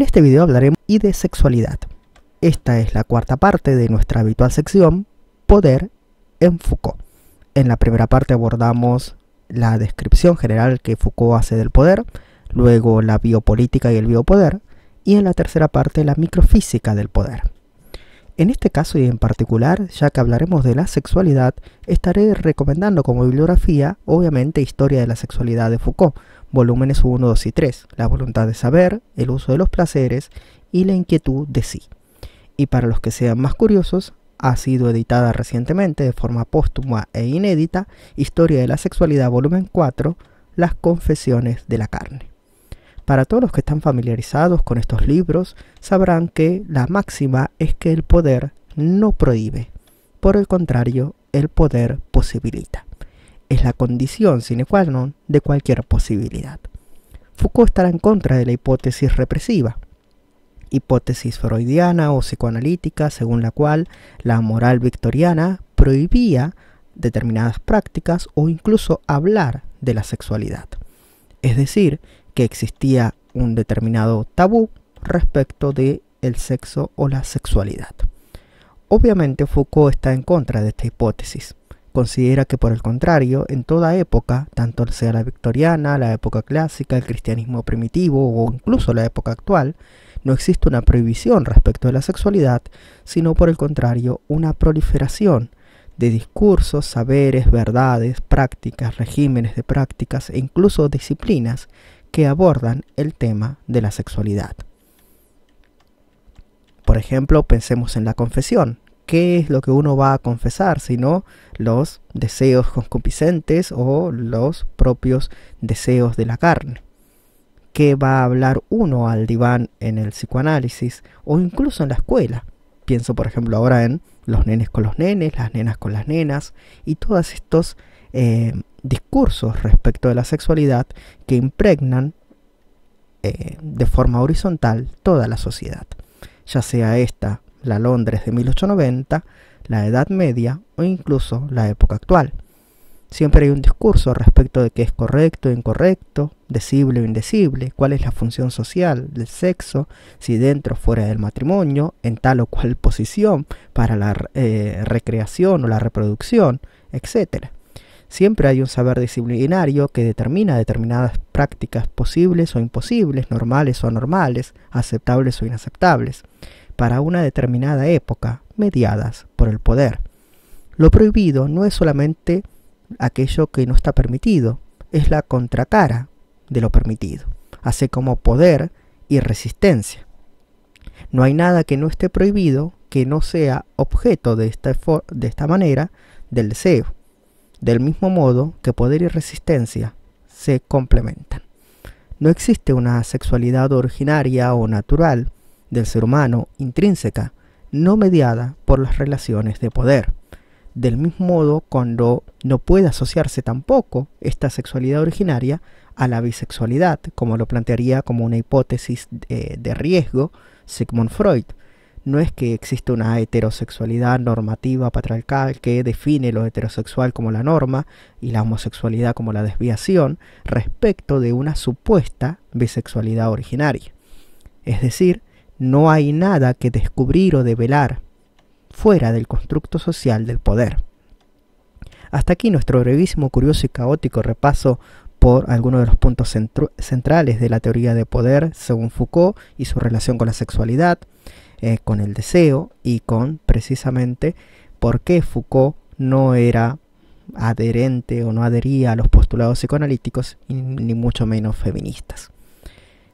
En este video hablaremos y de sexualidad. Esta es la cuarta parte de nuestra habitual sección Poder en Foucault. En la primera parte abordamos la descripción general que Foucault hace del poder, luego la biopolítica y el biopoder, y en la tercera parte la microfísica del poder. En este caso y en particular, ya que hablaremos de la sexualidad, estaré recomendando como bibliografía, obviamente, Historia de la Sexualidad de Foucault, volúmenes 1, 2 y 3, La voluntad de saber, el uso de los placeres y la inquietud de sí. Y para los que sean más curiosos, ha sido editada recientemente de forma póstuma e inédita Historia de la Sexualidad volumen 4, Las confesiones de la carne. Para todos los que están familiarizados con estos libros, sabrán que la máxima es que el poder no prohíbe, por el contrario, el poder posibilita. Es la condición sine qua non de cualquier posibilidad. Foucault estará en contra de la hipótesis represiva, hipótesis freudiana o psicoanalítica según la cual la moral victoriana prohibía determinadas prácticas o incluso hablar de la sexualidad. Es decir, existía un determinado tabú respecto de el sexo o la sexualidad. Obviamente Foucault está en contra de esta hipótesis. Considera que por el contrario, en toda época, tanto sea la victoriana, la época clásica, el cristianismo primitivo o incluso la época actual, no existe una prohibición respecto de la sexualidad, sino por el contrario, una proliferación de discursos, saberes, verdades, prácticas, regímenes de prácticas e incluso disciplinas que abordan el tema de la sexualidad. Por ejemplo, pensemos en la confesión. ¿Qué es lo que uno va a confesar, sino los deseos concupiscentes o los propios deseos de la carne? ¿Qué va a hablar uno al diván en el psicoanálisis o incluso en la escuela? Pienso, por ejemplo, ahora en los nenes con los nenes, las nenas con las nenas y todos estos eh, discursos respecto de la sexualidad que impregnan eh, de forma horizontal toda la sociedad, ya sea esta la Londres de 1890, la Edad Media o incluso la época actual. Siempre hay un discurso respecto de qué es correcto, incorrecto, decible o indecible, cuál es la función social del sexo, si dentro o fuera del matrimonio, en tal o cual posición, para la eh, recreación o la reproducción, etc. Siempre hay un saber disciplinario que determina determinadas prácticas posibles o imposibles, normales o anormales, aceptables o inaceptables, para una determinada época, mediadas por el poder. Lo prohibido no es solamente aquello que no está permitido, es la contracara de lo permitido, así como poder y resistencia. No hay nada que no esté prohibido que no sea objeto de esta, de esta manera del deseo, del mismo modo que poder y resistencia se complementan. No existe una sexualidad originaria o natural del ser humano intrínseca, no mediada por las relaciones de poder. Del mismo modo, cuando no puede asociarse tampoco esta sexualidad originaria a la bisexualidad, como lo plantearía como una hipótesis de, riesgo Sigmund Freud. No es que exista una heterosexualidad normativa patriarcal que define lo heterosexual como la norma y la homosexualidad como la desviación respecto de una supuesta bisexualidad originaria. Es decir, no hay nada que descubrir o develar fuera del constructo social del poder. Hasta aquí nuestro brevísimo, curioso y caótico repaso por algunos de los puntos centrales de la teoría de poder según Foucault y su relación con la sexualidad, eh, con el deseo y con precisamente por qué Foucault no era adherente o no adhería a los postulados psicoanalíticos ni mucho menos feministas.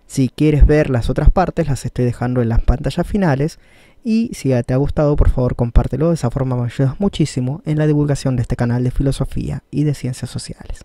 Si quieres ver las otras partes, las estoy dejando en las pantallas finales. Y si te ha gustado, por favor, compártelo. De esa forma me ayudas muchísimo en la divulgación de este canal de filosofía y de ciencias sociales.